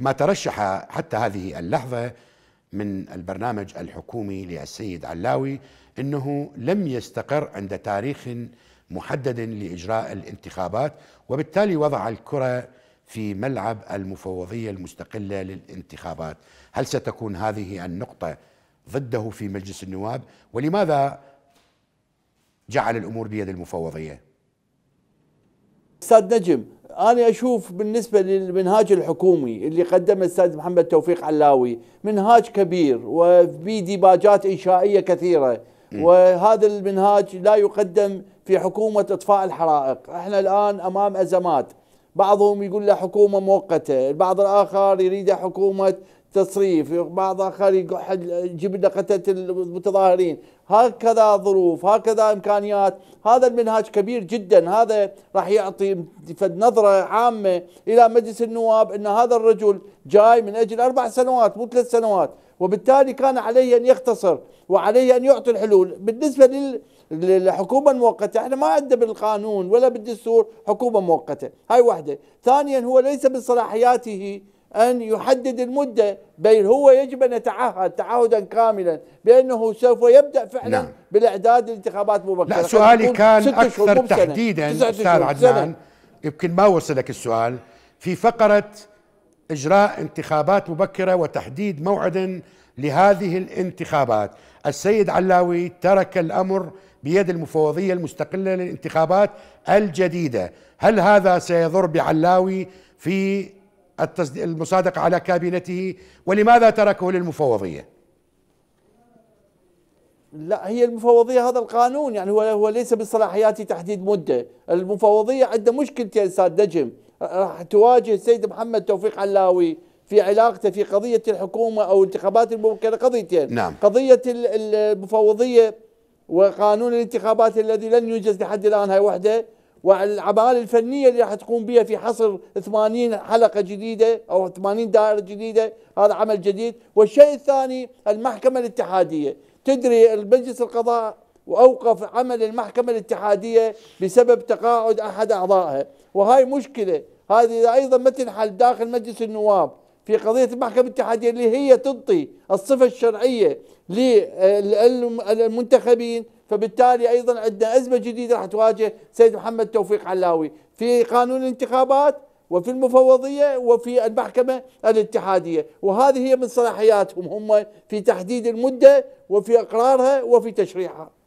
ما ترشح حتى هذه اللحظة من البرنامج الحكومي للسيد علاوي أنه لم يستقر عند تاريخ محدد لإجراء الانتخابات وبالتالي وضع الكرة في ملعب المفوضية المستقلة للانتخابات هل ستكون هذه النقطة ضده في مجلس النواب ولماذا جعل الأمور بيد المفوضية؟ أستاذ نجم انا اشوف بالنسبه للمنهاج الحكومي اللي قدمه الاستاذ محمد توفيق علاوي منهاج كبير وفي ديباجات انشائيه كثيره وهذا المنهاج لا يقدم في حكومه اطفاء الحرائق، احنا الان امام ازمات بعضهم يقول له حكومه مؤقته، البعض الاخر يريد حكومه تصريف بعضها اخر يجيب لنا قتلة المتظاهرين هكذا ظروف هكذا إمكانيات هذا المنهاج كبير جدا هذا راح يعطي نظرة عامة إلى مجلس النواب أن هذا الرجل جاي من أجل أربع سنوات مو ثلاث سنوات وبالتالي كان عليه أن يختصر وعليه أن يعطي الحلول بالنسبة لل الحكومة المؤقتة احنا ما عندنا بالقانون ولا بالدستور حكومة مؤقتة هاي واحدة ثانيا هو ليس من صلاحياته أن يحدد المدة بل هو يجب أن يتعهد تعهدا كاملا بأنه سوف يبدأ فعلا نعم. بالإعداد للانتخابات مبكرة لا سؤالي كان أكثر تحديدا أستاذ عدنان يمكن ما وصلك السؤال في فقرة إجراء انتخابات مبكرة وتحديد موعد لهذه الانتخابات السيد علاوي ترك الأمر بيد المفوضية المستقلة للانتخابات الجديدة هل هذا سيضر بعلاوي في المصادقة على كابينته ولماذا تركه للمفوضية لا هي المفوضية هذا القانون يعني هو هو ليس بصلاحياته تحديد مدة المفوضية عندها مشكلتين أستاذ نجم راح تواجه السيد محمد توفيق علاوي في علاقته في قضية الحكومة أو انتخابات الممكنة قضيتين نعم. قضية المفوضية وقانون الانتخابات الذي لن يوجد لحد الآن هاي وحده والعبارات الفنية اللي راح تقوم بها في حصر 80 حلقة جديدة أو 80 دائرة جديدة هذا عمل جديد والشيء الثاني المحكمة الاتحادية تدري المجلس القضاء وأوقف عمل المحكمة الاتحادية بسبب تقاعد أحد أعضائها وهاي مشكلة هذه أيضا ما تنحل داخل مجلس النواب في قضية المحكمة الاتحادية اللي هي تنطي الصفة الشرعية للمنتخبين فبالتالي ايضا عندنا ازمه جديده راح تواجه سيد محمد توفيق علاوي في قانون الانتخابات وفي المفوضيه وفي المحكمه الاتحاديه وهذه هي من صلاحياتهم هم في تحديد المده وفي اقرارها وفي تشريعها